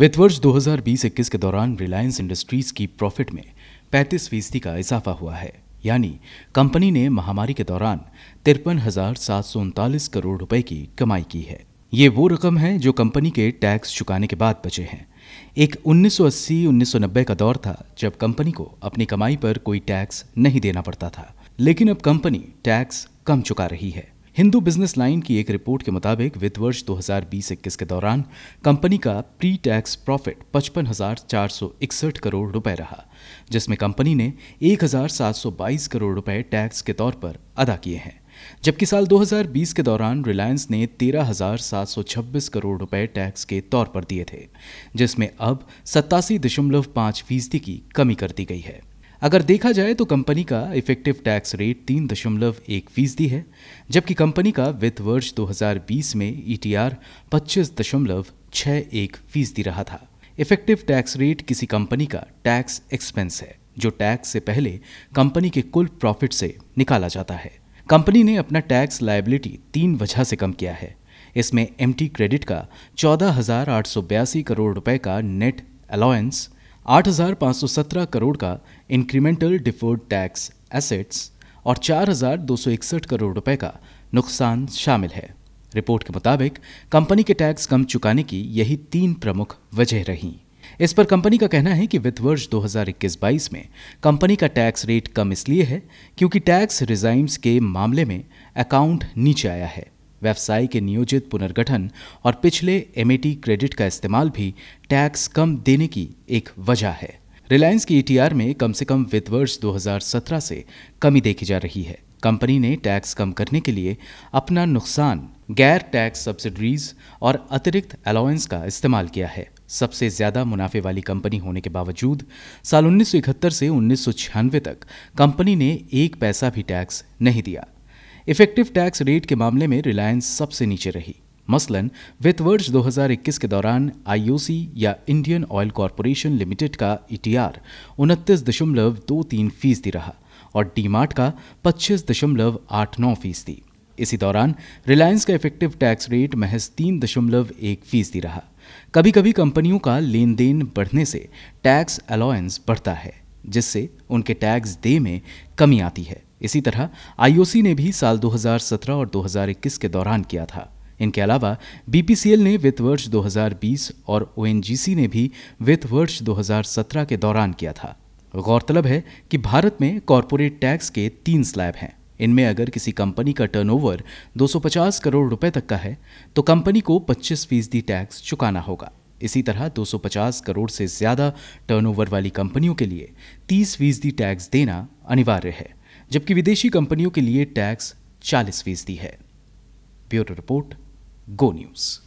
वित्त वर्ष 2020-21 के दौरान रिलायंस इंडस्ट्रीज की प्रॉफिट में 35 फीसदी का इजाफा हुआ है यानी कंपनी ने महामारी के दौरान तिरपन करोड़ रुपए की कमाई की है ये वो रकम है जो कंपनी के टैक्स चुकाने के बाद बचे हैं एक 1980-1990 का दौर था जब कंपनी को अपनी कमाई पर कोई टैक्स नहीं देना पड़ता था लेकिन अब कंपनी टैक्स कम चुका रही है हिंदू बिजनेस लाइन की एक रिपोर्ट के मुताबिक वित्त वर्ष दो हजार के दौरान कंपनी का प्री टैक्स प्रॉफिट पचपन करोड़ रुपए रहा जिसमें कंपनी ने 1,722 करोड़ रुपए टैक्स के तौर पर अदा किए हैं जबकि साल 2020 के दौरान रिलायंस ने 13,726 करोड़ रुपए टैक्स के तौर पर दिए थे जिसमें अब सत्तासी दशमलव पाँच फीसदी की कमी कर दी गई है अगर देखा जाए तो कंपनी का इफेक्टिव टैक्स रेट तीन दशमलव एक फीसदी है जबकि कंपनी का वित्त वर्ष 2020 में ईटीआर e पच्चीस दशमलव छः एक फीसदी रहा था इफेक्टिव टैक्स रेट किसी कंपनी का टैक्स एक्सपेंस है जो टैक्स से पहले कंपनी के कुल प्रॉफिट से निकाला जाता है कंपनी ने अपना टैक्स लाइबिलिटी तीन वजह से कम किया है इसमें एमटी क्रेडिट का चौदह करोड़ रुपए का नेट अलाउंस 8,517 करोड़ का इंक्रीमेंटल डिफोर्ड टैक्स एसेट्स और 4,261 करोड़ रुपए का नुकसान शामिल है रिपोर्ट के मुताबिक कंपनी के टैक्स कम चुकाने की यही तीन प्रमुख वजह रहीं इस पर कंपनी का कहना है कि वित्त वर्ष 2021-22 में कंपनी का टैक्स रेट कम इसलिए है क्योंकि टैक्स रिजाइम्स के मामले में अकाउंट नीचे आया है व्यवसाय के नियोजित पुनर्गठन और पिछले एमएटी क्रेडिट का इस्तेमाल भी टैक्स कम देने की एक वजह है रिलायंस की ईटीआर e में कम से कम वित्त वर्ष 2017 से कमी देखी जा रही है कंपनी ने टैक्स कम करने के लिए अपना नुकसान गैर टैक्स सब्सिडीज और अतिरिक्त अलाउंस का इस्तेमाल किया है सबसे ज्यादा मुनाफे वाली कंपनी होने के बावजूद साल 1971 से उन्नीस तक कंपनी ने एक पैसा भी टैक्स नहीं दिया इफेक्टिव टैक्स रेट के मामले में रिलायंस सबसे नीचे रही मसलन वित्त वर्ष 2021 के दौरान आईओसी या इंडियन ऑयल कॉरपोरेशन लिमिटेड का ईटीआर e उनतीस दशमलव दो तीन फीसदी रहा और डीमार्ट का पच्चीस दशमलव आठ नौ फीसदी इसी दौरान रिलायंस का इफेक्टिव टैक्स रेट महज तीन दशमलव एक फीसदी रहा कभी कभी कंपनियों का लेन देन बढ़ने से टैक्स अलाउंस बढ़ता है जिससे उनके टैक्स दे में कमी आती है इसी तरह आईओसी ने भी साल 2017 और 2021 के दौरान किया था इनके अलावा बीपीसीएल ने वित्त वर्ष 2020 और ओएनजीसी ने भी वित्त वर्ष 2017 के दौरान किया था गौरतलब है कि भारत में कॉरपोरेट टैक्स के तीन स्लैब हैं इनमें अगर किसी कंपनी का टर्नओवर 250 करोड़ रुपए तक का है तो कंपनी को 25 फीसदी टैक्स चुकाना होगा इसी तरह 250 करोड़ से ज़्यादा टर्नओवर वाली कंपनियों के लिए 30 फीसदी टैक्स देना अनिवार्य है जबकि विदेशी कंपनियों के लिए टैक्स चालीस फीसदी है ब्यूरो रिपोर्ट गो न्यूज़